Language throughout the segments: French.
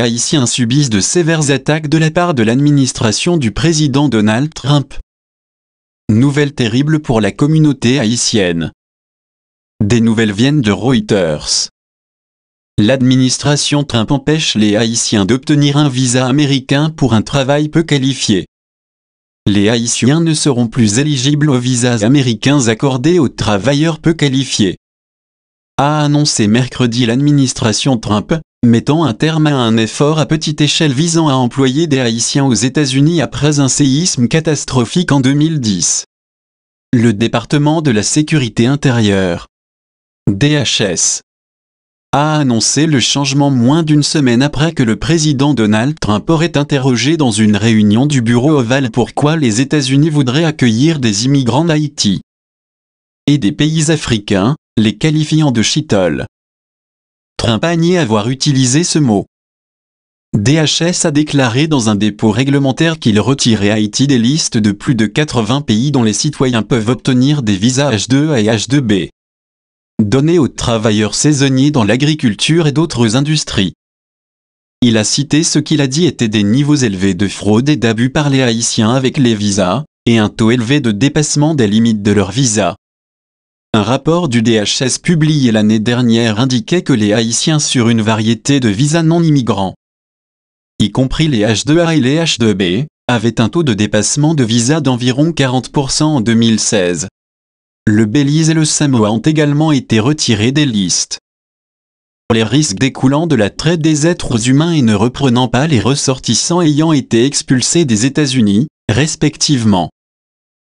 haïtiens subissent de sévères attaques de la part de l'administration du président Donald Trump. Nouvelles terribles pour la communauté haïtienne. Des nouvelles viennent de Reuters. L'administration Trump empêche les Haïtiens d'obtenir un visa américain pour un travail peu qualifié. Les Haïtiens ne seront plus éligibles aux visas américains accordés aux travailleurs peu qualifiés. A annoncé mercredi l'administration Trump, mettant un terme à un effort à petite échelle visant à employer des Haïtiens aux États-Unis après un séisme catastrophique en 2010. Le département de la sécurité intérieure, DHS, a annoncé le changement moins d'une semaine après que le président Donald Trump aurait interrogé dans une réunion du bureau ovale pourquoi les États-Unis voudraient accueillir des immigrants d'Haïti et des pays africains, les qualifiant de chitol. Trump avoir utilisé ce mot. DHS a déclaré dans un dépôt réglementaire qu'il retirait Haïti des listes de plus de 80 pays dont les citoyens peuvent obtenir des visas H2A et H2B. Donnés aux travailleurs saisonniers dans l'agriculture et d'autres industries. Il a cité ce qu'il a dit était des niveaux élevés de fraude et d'abus par les Haïtiens avec les visas, et un taux élevé de dépassement des limites de leurs visas. Un rapport du DHS publié l'année dernière indiquait que les Haïtiens sur une variété de visas non immigrants, y compris les H2A et les H2B, avaient un taux de dépassement de visa d'environ 40% en 2016. Le Belize et le Samoa ont également été retirés des listes. Les risques découlant de la traite des êtres humains et ne reprenant pas les ressortissants ayant été expulsés des États-Unis, respectivement.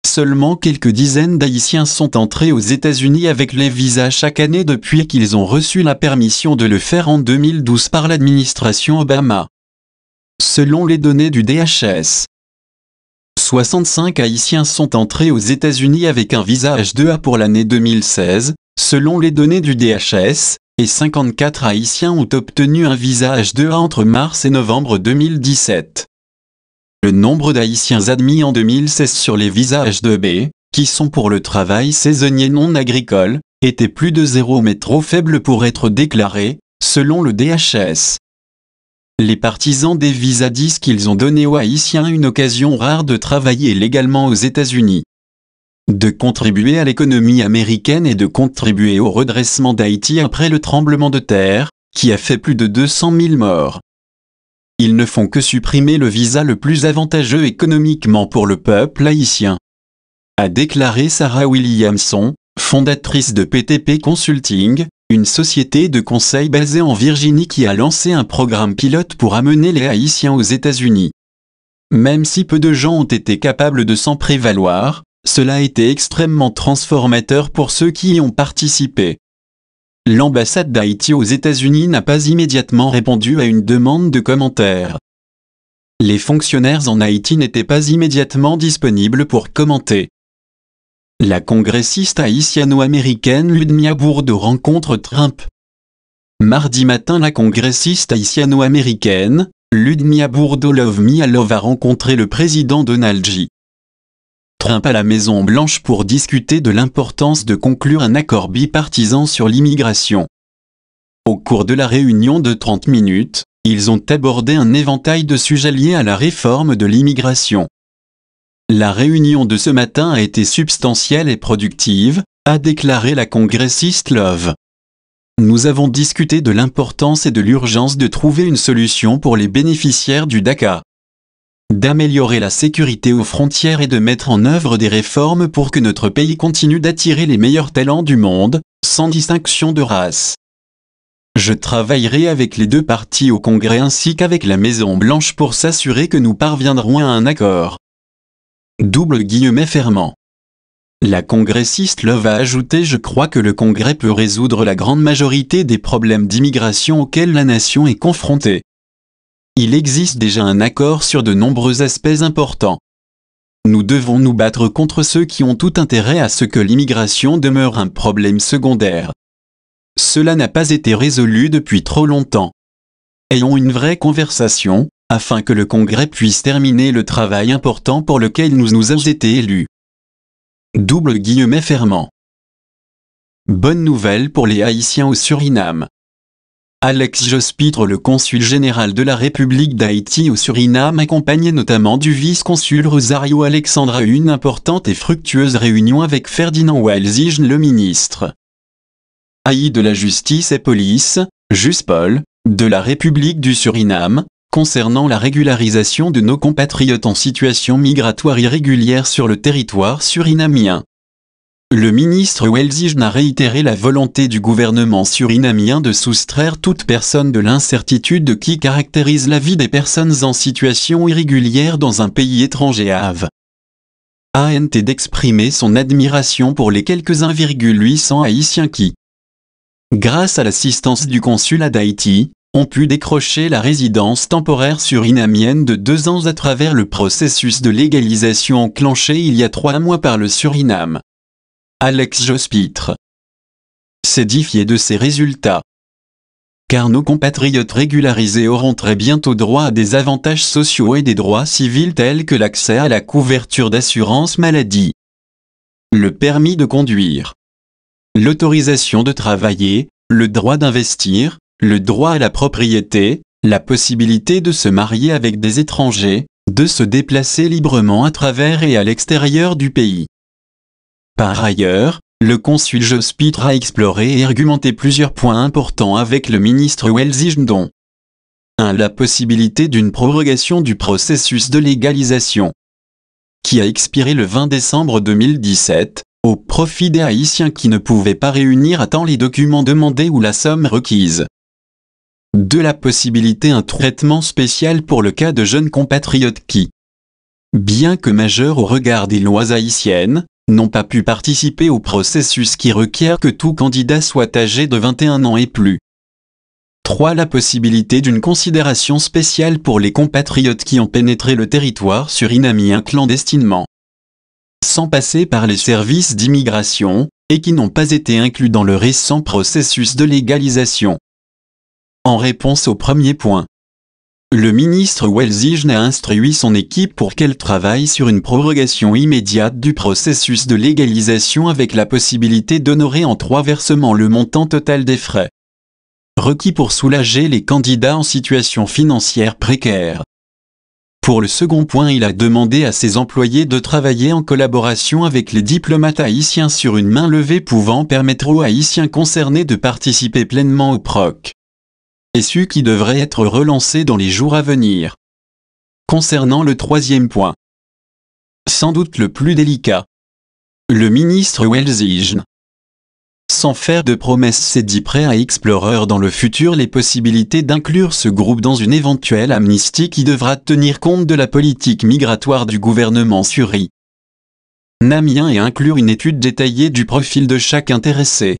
Seulement quelques dizaines d'Haïtiens sont entrés aux États-Unis avec les visas chaque année depuis qu'ils ont reçu la permission de le faire en 2012 par l'administration Obama. Selon les données du DHS, 65 Haïtiens sont entrés aux États-Unis avec un visa H2A pour l'année 2016, selon les données du DHS, et 54 Haïtiens ont obtenu un visa H2A entre mars et novembre 2017. Le nombre d'Haïtiens admis en 2016 sur les visas H2B, qui sont pour le travail saisonnier non agricole, était plus de zéro mais trop faible pour être déclaré, selon le DHS. Les partisans des visas disent qu'ils ont donné aux Haïtiens une occasion rare de travailler légalement aux États-Unis, de contribuer à l'économie américaine et de contribuer au redressement d'Haïti après le tremblement de terre, qui a fait plus de 200 000 morts ils ne font que supprimer le visa le plus avantageux économiquement pour le peuple haïtien. A déclaré Sarah Williamson, fondatrice de PTP Consulting, une société de conseil basée en Virginie qui a lancé un programme pilote pour amener les Haïtiens aux États-Unis. Même si peu de gens ont été capables de s'en prévaloir, cela a été extrêmement transformateur pour ceux qui y ont participé. L'ambassade d'Haïti aux États-Unis n'a pas immédiatement répondu à une demande de commentaires. Les fonctionnaires en Haïti n'étaient pas immédiatement disponibles pour commenter. La congressiste haïtiano-américaine Ludmia Bourdeau rencontre Trump. Mardi matin, la congressiste haïtiano-américaine, Ludmia Bourdeau Love Me a rencontré le président Donald J. Trump à la Maison Blanche pour discuter de l'importance de conclure un accord bipartisan sur l'immigration. Au cours de la réunion de 30 minutes, ils ont abordé un éventail de sujets liés à la réforme de l'immigration. La réunion de ce matin a été substantielle et productive, a déclaré la congressiste Love. Nous avons discuté de l'importance et de l'urgence de trouver une solution pour les bénéficiaires du DACA d'améliorer la sécurité aux frontières et de mettre en œuvre des réformes pour que notre pays continue d'attirer les meilleurs talents du monde, sans distinction de race. Je travaillerai avec les deux parties au Congrès ainsi qu'avec la Maison Blanche pour s'assurer que nous parviendrons à un accord. Double guillemet fermant. La congressiste Love a ajouté Je crois que le Congrès peut résoudre la grande majorité des problèmes d'immigration auxquels la nation est confrontée. Il existe déjà un accord sur de nombreux aspects importants. Nous devons nous battre contre ceux qui ont tout intérêt à ce que l'immigration demeure un problème secondaire. Cela n'a pas été résolu depuis trop longtemps. Ayons une vraie conversation, afin que le Congrès puisse terminer le travail important pour lequel nous nous avons été élus. Double guillemet fermant. Bonne nouvelle pour les Haïtiens au Suriname. Alex Jospitre le consul général de la République d'Haïti au Suriname accompagné notamment du vice-consul Rosario Alexandra une importante et fructueuse réunion avec Ferdinand Walzige le ministre. Haï de la justice et police, Juspol, de la République du Suriname, concernant la régularisation de nos compatriotes en situation migratoire irrégulière sur le territoire surinamien. Le ministre Welzijn a réitéré la volonté du gouvernement surinamien de soustraire toute personne de l'incertitude qui caractérise la vie des personnes en situation irrégulière dans un pays étranger à AV. ANT d'exprimer son admiration pour les quelques 1,800 Haïtiens qui, grâce à l'assistance du consulat d'Haïti, ont pu décrocher la résidence temporaire surinamienne de deux ans à travers le processus de légalisation enclenché il y a trois mois par le Suriname. Alex Jospitre s'édifier de ses résultats. Car nos compatriotes régularisés auront très bientôt droit à des avantages sociaux et des droits civils tels que l'accès à la couverture d'assurance maladie, le permis de conduire, l'autorisation de travailler, le droit d'investir, le droit à la propriété, la possibilité de se marier avec des étrangers, de se déplacer librement à travers et à l'extérieur du pays. Par ailleurs, le consul Jospitre a exploré et argumenté plusieurs points importants avec le ministre Welzijndon 1. La possibilité d'une prorogation du processus de légalisation, qui a expiré le 20 décembre 2017, au profit des Haïtiens qui ne pouvaient pas réunir à temps les documents demandés ou la somme requise. 2. La possibilité un traitement spécial pour le cas de jeunes compatriotes qui, bien que majeurs au regard des lois haïtiennes, n'ont pas pu participer au processus qui requiert que tout candidat soit âgé de 21 ans et plus. 3. La possibilité d'une considération spéciale pour les compatriotes qui ont pénétré le territoire sur Inamien clandestinement. Sans passer par les services d'immigration, et qui n'ont pas été inclus dans le récent processus de légalisation. En réponse au premier point, le ministre Welzige a instruit son équipe pour qu'elle travaille sur une prorogation immédiate du processus de légalisation avec la possibilité d'honorer en trois versements le montant total des frais requis pour soulager les candidats en situation financière précaire. Pour le second point, il a demandé à ses employés de travailler en collaboration avec les diplomates haïtiens sur une main levée pouvant permettre aux haïtiens concernés de participer pleinement au PROC et ceux qui devrait être relancé dans les jours à venir. Concernant le troisième point, sans doute le plus délicat, le ministre Welzige. Sans faire de promesses s'est dit prêt à explorer dans le futur les possibilités d'inclure ce groupe dans une éventuelle amnistie qui devra tenir compte de la politique migratoire du gouvernement suri. Namien et inclure une étude détaillée du profil de chaque intéressé.